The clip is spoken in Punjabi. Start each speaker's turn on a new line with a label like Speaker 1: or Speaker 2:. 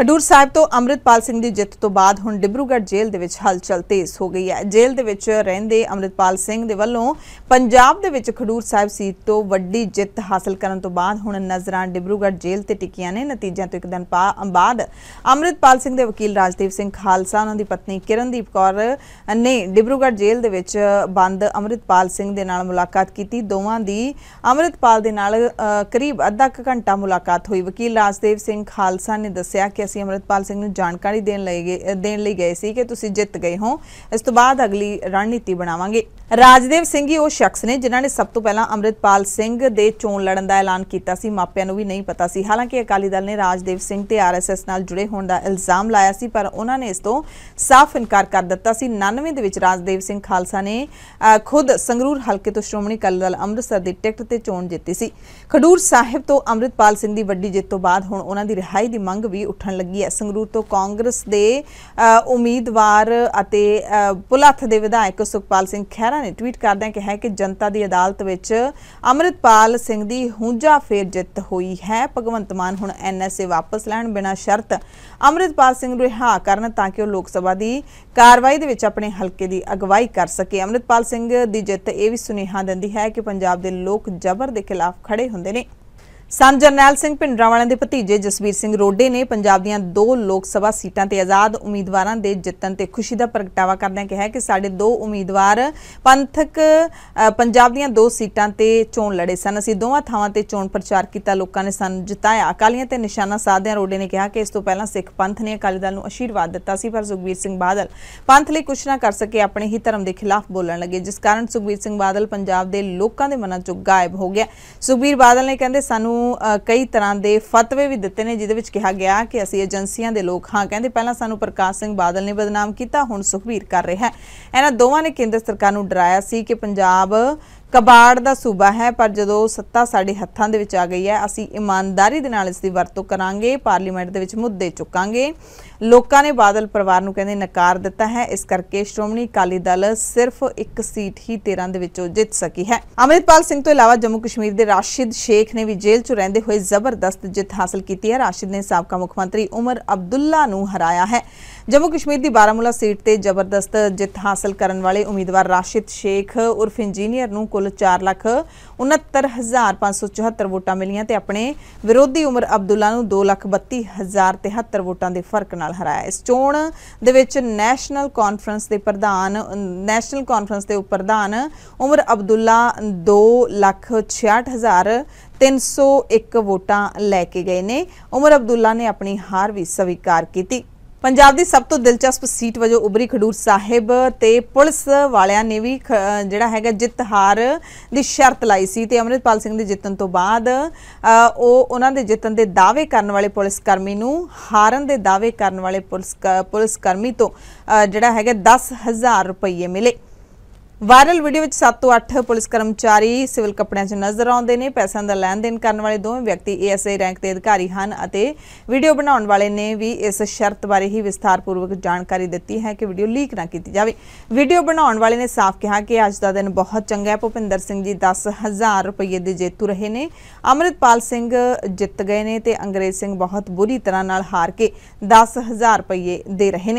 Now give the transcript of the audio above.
Speaker 1: ਖਡੂਰ ਸਾਹਿਬ ਤੋਂ ਅਮਰਿਤਪਾਲ ਸਿੰਘ ਦੀ ਜਿੱਤ ਤੋਂ ਬਾਅਦ ਹੁਣ ਡਿਬਰੂਗੜ੍ਹ ਜੇਲ੍ਹ ਦੇ ਵਿੱਚ ਹਲਚਲ ਤੇਜ਼ ਹੋ ਗਈ ਹੈ ਜੇਲ੍ਹ ਦੇ ਵਿੱਚ ਰਹਿੰਦੇ ਅਮਰਿਤਪਾਲ ਸਿੰਘ ਦੇ ਵੱਲੋਂ ਪੰਜਾਬ ਦੇ ਵਿੱਚ ਖਡੂਰ ਸਾਹਿਬ ਸੀਟ ਤੋਂ ਵੱਡੀ ਜਿੱਤ ਹਾਸਲ ਕਰਨ ਤੋਂ ਬਾਅਦ ਹੁਣ ਨਜ਼ਰਾਂ ਡਿਬਰੂਗੜ੍ਹ ਜੇਲ੍ਹ ਤੇ ਟਿਕੀਆਂ ਨੇ ਨਤੀਜਿਆਂ ਤੋਂ ਇੱਕ ਦਿਨ ਬਾਅਦ ਅਮਰਿਤਪਾਲ ਸਿੰਘ ਦੇ ਵਕੀਲ ਰਾਜਦੀਪ ਸਿੰਘ ਖਾਲਸਾ ਉਹਨਾਂ ਦੀ ਪਤਨੀ ਕਿਰਨਦੀਪ ਕੌਰ ਨੇ ਡਿਬਰੂਗੜ੍ਹ ਜੇਲ੍ਹ ਦੇ ਵਿੱਚ ਬੰਦ ਅਮਰਿਤਪਾਲ ਸਿੰਘ ਦੇ ਨਾਲ ਮੁਲਾਕਾਤ ਕੀਤੀ ਦੋਵਾਂ ਦੀ ਅਮਰਿਤਪਾਲ ਦੇ ਨਾਲ ਕਰੀਬ ਅੱਧਾ ਘੰਟਾ ਮੁਲਾਕਾਤ ਹੋਈ ਵਕੀਲ ਰਾਜਦੀਪ ਸਿੰਘ ਖਾਲਸਾ ਨੇ ਦੱਸਿਆ ਕਿ ਅਸੀਂ ਅਮਰਿਤਪਾਲ ਸਿੰਘ ਨੂੰ ਜਾਣਕਾਰੀ ਦੇਣ ਲਈ ਦੇਣ ਲਈ ਗਏ ਸੀ ਕਿ ਤੁਸੀਂ ਜਿੱਤ ਗਏ ਹੋ ਇਸ ਤੋਂ ਬਾਅਦ ਅਗਲੀ ਰਣਨੀਤੀ ਬਣਾਵਾਂਗੇ ਰਾਜਦੇਵ ਸਿੰਘ ਹੀ ਉਹ ਸ਼ਖਸ ਨੇ ਜਿਨ੍ਹਾਂ ਨੇ ਸਭ ਤੋਂ ਪਹਿਲਾਂ ਅਮਰਿਤਪਾਲ ਸਿੰਘ ਦੇ ਚੋਣ ਲੜਨ ਦਾ ਐਲਾਨ ਕੀਤਾ ਸੀ ਮਾਪਿਆਂ ਨੂੰ ਵੀ ਨਹੀਂ ਪਤਾ ਸੀ ਹਾਲਾਂਕਿ ਅਕਾਲੀ ਦਲ ਨੇ ਰਾਜਦੇਵ ਸਿੰਘ ਤੇ ਆਰਐਸਐਸ ਨਾਲ ਜੁੜੇ ਹੋਣ ਦਾ ਇਲਜ਼ਾਮ ਲਾਇਆ ਸੀ ਪਰ ਉਹਨਾਂ ਨੇ ਇਸ ਤੋਂ ਸਾਫ਼ ਇਨਕਾਰ ਕਰ ਦਿੱਤਾ ਸੀ 99 ਦੇ ਵਿੱਚ ਰਾਜਦੇਵ ਸਿੰਘ ਖਾਲਸਾ ਨੇ ਖੁਦ ਸੰਗਰੂਰ ਹਲਕੇ ਤੋਂ ਸ਼੍ਰੋਮਣੀ ਅਕਾਲੀ ਦਲ ਅੰਮ੍ਰਿਤਸਰ ਦੀ ਟਿਕਟ ਤੇ ਚੋਣ ਜਿੱਤੀ ਸੀ ਖਡੂਰ ਸਾਹਿਬ ਤੋਂ ਅਮਰਿਤਪਾਲ ਸਿੰਘ ਦੀ ਵੱਡੀ ਜਿੱਤ ਤੋਂ ਬਾਅਦ ਹੁਣ ਉਹਨਾਂ ਦੀ ਰਿਹਾਈ ਦੀ ਮੰਗ ਵੀ ਉੱਠਣ ਲੱਗੀ ਹੈ ਸੰਗਰੂਰ ਤੋਂ ਕਾਂਗਰਸ ਦੇ ਉਮੀਦਵਾਰ ਅਤੇ ਪੁਲੱਥ ਦੇ ਵਿਧਾਇਕ ਸੁਖਪਾਲ ਸਿੰਘ ਖਹਿਰਾ ਮਹਿਰਾ ਨੇ ਟਵੀਟ ਕਰਦਿਆਂ ਕਿਹਾ ਕਿ ਜਨਤਾ ਦੀ ਅਦਾਲਤ ਵਿੱਚ ਅਮਰਿਤਪਾਲ ਸਿੰਘ ਦੀ ਹੁੰਜਾ ਫੇਰ ਜਿੱਤ ਹੋਈ ਹੈ ਭਗਵੰਤ ਮਾਨ ਹੁਣ ਐਨਐਸਏ ਵਾਪਸ ਲੈਣ ਬਿਨਾਂ ਸ਼ਰਤ ਅਮਰਿਤਪਾਲ ਸਿੰਘ ਨੂੰ ਰਿਹਾ ਕਰਨ ਤਾਂ ਕਿ ਉਹ ਲੋਕ ਸਭਾ ਦੀ ਕਾਰਵਾਈ ਦੇ ਵਿੱਚ ਆਪਣੇ ਹਲਕੇ ਦੀ ਅਗਵਾਈ ਕਰ ਸਕੇ ਅਮਰਿਤਪਾਲ ਸਿੰਘ ਦੀ ਜਿੱਤ ਇਹ ਵੀ ਸੁਨੇਹਾ ਦਿੰਦੀ ਹੈ ਕਿ ਪੰਜਾਬ ਦੇ ਲੋਕ ਜ਼ਬਰ ਦੇ ਖਿਲਾਫ ਖੜੇ ਹੁੰਦੇ ਨੇ ਸੰਤ ਜਰਨੈਲ ਸਿੰਘ ਪਿੰਡਰਾਂ ਵਾਲਿਆਂ ਦੇ ਭਤੀਜੇ ਜਸਵੀਰ ਸਿੰਘ ਰੋਡੇ ਨੇ ਪੰਜਾਬ ਦੀਆਂ ਦੋ ਲੋਕ ਸਭਾ ਸੀਟਾਂ ਤੇ ਆਜ਼ਾਦ ਉਮੀਦਵਾਰਾਂ ਦੇ ਜਿੱਤਣ ਤੇ ਖੁਸ਼ੀ ਦਾ ਪ੍ਰਗਟਾਵਾ ਕਰਦਿਆਂ ਕਿਹਾ ਕਿ ਸਾਡੇ ਦੋ ਉਮੀਦਵਾਰ ਪੰਥਕ ਪੰਜਾਬ ਦੀਆਂ ਦੋ ਸੀਟਾਂ ਤੇ ਚੋਣ ਲੜੇ ਸਨ ਅਸੀਂ ਦੋਵਾਂ ਥਾਵਾਂ ਤੇ ਚੋਣ ਪ੍ਰਚਾਰ ਕੀਤਾ ਲੋਕਾਂ ਨੇ ਸਾਨੂੰ ਜਿਤਾਇਆ ਅਕਾਲੀਆਂ ਤੇ ਨਿਸ਼ਾਨਾ ਸਾਧਿਆਂ ਰੋਡੇ ਨੇ ਕਿਹਾ ਕਿ ਇਸ ਤੋਂ ਪਹਿਲਾਂ ਸਿੱਖ ਪੰਥ ਨੇ ਅਕਾਲੀ ਦਲ ਨੂੰ ਅਸ਼ੀਰਵਾਦ ਦਿੱਤਾ ਸੀ ਪਰ ਸੁਖਬੀਰ ਸਿੰਘ ਬਾਦਲ ਪੰਥ ਲਈ ਕੁਝ ਨਾ ਕਰ ਸਕੇ ਆਪਣੇ ਹੀ ਧਰਮ ਦੇ ਖਿਲਾਫ ਬੋਲਣ ਲੱਗੇ ਜਿਸ ਕਾਰਨ ਸੁਖਬੀਰ ਸਿੰਘ ਬਾਦਲ ਪੰਜਾਬ ਦੇ ਲੋਕਾਂ ਦੇ ਮਨਾਂ ਚੋਂ ਗਾਇਬ ਹੋ ਗਿਆ ਸੁਖਬੀਰ ਬਾਦਲ ਨੇ ਕਹਿੰਦੇ ਸਾਨੂੰ ਨੂੰ ਕਈ ਤਰ੍ਹਾਂ ਦੇ ਫਤਵੇ ਵੀ ਦਿੱਤੇ ਨੇ ਜਿਹਦੇ ਵਿੱਚ ਕਿਹਾ ਗਿਆ ਕਿ ਅਸੀਂ ਏਜੰਸੀਆਂ ਦੇ ਲੋਕ ਹਾਂ ਕਹਿੰਦੇ ਪਹਿਲਾਂ ਸਾਨੂੰ ਪ੍ਰਕਾਸ਼ ਸਿੰਘ ਬਾਦਲ ਨੇ ਬਦਨਾਮ ਕੀਤਾ ਹੁਣ ਸੁਖਵੀਰ ਕਰ ਰਿਹਾ ਹੈ ਇਹਨਾਂ ਦੋਵਾਂ ਨੇ ਕੇਂਦਰ ਸਰਕਾਰ ਨੂੰ ਡਰਾਇਆ ਸੀ ਕਿ ਪੰਜਾਬ ਕਬਾੜ ਦਾ ਸੂਬਾ ਹੈ ਪਰ ਜਦੋਂ ਸੱਤਾ ਸਾਡੇ ਹੱਥਾਂ ਦੇ ਵਿੱਚ ਆ ਗਈ ਹੈ ਅਸੀਂ ਇਮਾਨਦਾਰੀ ਦੇ ਨਾਲ ਇਸ ਦੀ ਵਰਤੋਂ ਕਰਾਂਗੇ ਪਾਰਲੀਮੈਂਟ ਦੇ ਵਿੱਚ ਮੁੱਦੇ ਚੁੱਕਾਂਗੇ ਲੋਕਾਂ ਨੇ ਬਾਦਲ ਪਰਿਵਾਰ ਨੂੰ ਕਹਿੰਦੇ ਨਕਾਰ ਦਿੱਤਾ ਹੈ ਇਸ ਕਰਕੇ ਸ਼੍ਰੋਮਣੀ ਅਕਾਲੀ ਦਲ ਸਿਰਫ ਇੱਕ ਸੀਟ ਹੀ 13 ਦੇ ਵਿੱਚੋਂ ਜਿੱਤ ਸਕੀ ਹੈ ਅਮਰਿਤਪਾਲ ਸਿੰਘ ਤੋਂ ਇਲਾਵਾ ਜੰਮੂ ਕਸ਼ਮੀਰ ਦੇ ਰਾਸ਼ਿਦ ਸ਼ੇਖ ਨੇ ਵੀ ਜੇਲ੍ਹ 'ਚ ਰਹਿੰਦੇ ਹੋਏ ਜ਼ਬਰਦਸਤ ਜਿੱਤ ਹਾਸਲ ਕੀਤੀ ਹੈ ਰਾਸ਼ਿਦ ਨੇ ਸਾਬਕਾ ਮੁੱਖ ਮੰਤਰੀ ਉਮਰ ਅਬਦੁੱਲਾ ਨੂੰ ਹਰਾਇਆ ਹੈ ਜੰਮੂ ਕਸ਼ਮੀਰ ਦੀ ਬਾਰਾਮੂਲਾ ਸੀਟ ਤੇ ਜ਼ਬਰਦਸਤ ਜਿੱਤ ਹਾਸਲ ਕਰਨ ਵਾਲੇ ਉਮੀਦਵਾਰ ਰਾਸ਼ਿਦ ਸ਼ੇਖ ਉਰਫ ਇੰਜੀਨੀਅਰ ਨੂੰ ਕੁੱਲ 4,69,574 ਵੋਟਾਂ ਮਿਲੀਆਂ ਤੇ ਆਪਣੇ ਵਿਰੋਧੀ ਉਮਰ ਅਬਦੁੱਲਾ ਨੂੰ 2,32,073 ਵੋਟਾਂ ਦੇ ਫਰਕ ਨਾਲ ਹਰਾਇਆ ਇਸ ਚੋਣ ਦੇ ਵਿੱਚ ਨੈਸ਼ਨਲ ਕਾਨਫਰੰਸ ਦੇ ਪ੍ਰਧਾਨ ਨੈਸ਼ਨਲ ਕਾਨਫਰੰਸ ਦੇ ਪ੍ਰਧਾਨ ਉਮਰ ਅਬਦੁੱਲਾ 2,66,000 301 ਵੋਟਾਂ ਲੈ ਕੇ ਗਏ ਨੇ ਉਮਰ ਅਬਦੁੱਲਾ ਨੇ ਆਪਣੀ ਹਾਰ ਵੀ ਸਵੀਕਾਰ ਕੀਤੀ ਪੰਜਾਬ ਦੀ ਸਭ ਤੋਂ ਦਿਲਚਸਪ ਸੀਟ ਵਜੋਂ ਉਬਰੀ ਖਡੂਰ ਸਾਹਿਬ ਤੇ ਪੁਲਿਸ ਵਾਲਿਆਂ ਨੇ ਵੀ ਜਿਹੜਾ ਹੈਗਾ ਜਿੱਤ ਹਾਰ ਦੀ ਸ਼ਰਤ ਲਾਈ ਸੀ ਤੇ ਅਮਰਿਤਪਾਲ ਸਿੰਘ ਦੇ ਜਿੱਤਣ ਤੋਂ ਬਾਅਦ ਉਹ ਉਹਨਾਂ ਦੇ ਜਿੱਤਣ ਦੇ ਦਾਅਵੇ ਕਰਨ ਵਾਲੇ ਪੁਲਿਸ ਕਰਮੀ ਨੂੰ ਹਾਰਨ ਦੇ ਦਾਅਵੇ ਕਰਨ ਵਾਲੇ ਪੁਲਿਸ ਪੁਲਿਸ ਕਰਮੀ ਤੋਂ ਜਿਹੜਾ ਹੈਗਾ 10000 ਰੁਪਏ ਮਿਲੇ ਵਾਇਰਲ ਵੀਡੀਓ ਵਿੱਚ 7 ਤੋਂ 8 ਪੁਲਿਸ ਕਰਮਚਾਰੀ ਸਿਵਲ ਕੱਪੜਿਆਂ 'ਚ ਨਜ਼ਰ ਆਉਂਦੇ ਨੇ ਪੈਸਿਆਂ ਦਾ ਲੈਣ-ਦੇਣ ਕਰਨ ਵਾਲੇ ਦੋਵੇਂ ਵਿਅਕਤੀ ਏਐਸਆਈ ਰੈਂਕ ਦੇ ਅਧਿਕਾਰੀ ਹਨ ਅਤੇ ਵੀਡੀਓ ਬਣਾਉਣ ਵਾਲੇ ਨੇ ਵੀ ਇਸ ਸ਼ਰਤ ਬਾਰੇ ਹੀ ਵਿਸਥਾਰਪੂਰਵਕ ਜਾਣਕਾਰੀ ਦਿੱਤੀ ਹੈ ਕਿ ਵੀਡੀਓ ਲੀਕ ਨਾ ਕੀਤੀ ਜਾਵੇ ਵੀਡੀਓ ਬਣਾਉਣ ਵਾਲੇ ਨੇ ਸਾਫ਼ ਕਿਹਾ ਕਿ ਅੱਜ ਦਾ ਦਿਨ ਬਹੁਤ ਚੰਗਾ ਹੈ ਭੁਪਿੰਦਰ ਸਿੰਘ ਜੀ 10000 ਰੁਪਏ ਦੇ ਜੇਤੂ ਰਹੇ ਨੇ ਅਮਰਿਤਪਾਲ ਸਿੰਘ ਜਿੱਤ ਗਏ ਨੇ ਤੇ ਅੰਗਰੇਜ਼ ਸਿੰਘ ਬਹੁਤ ਬੁਰੀ ਤਰ੍ਹਾਂ ਨਾਲ ਹਾਰ ਕੇ 10000 ਰੁਪਏ ਦੇ ਰਹੇ ਨੇ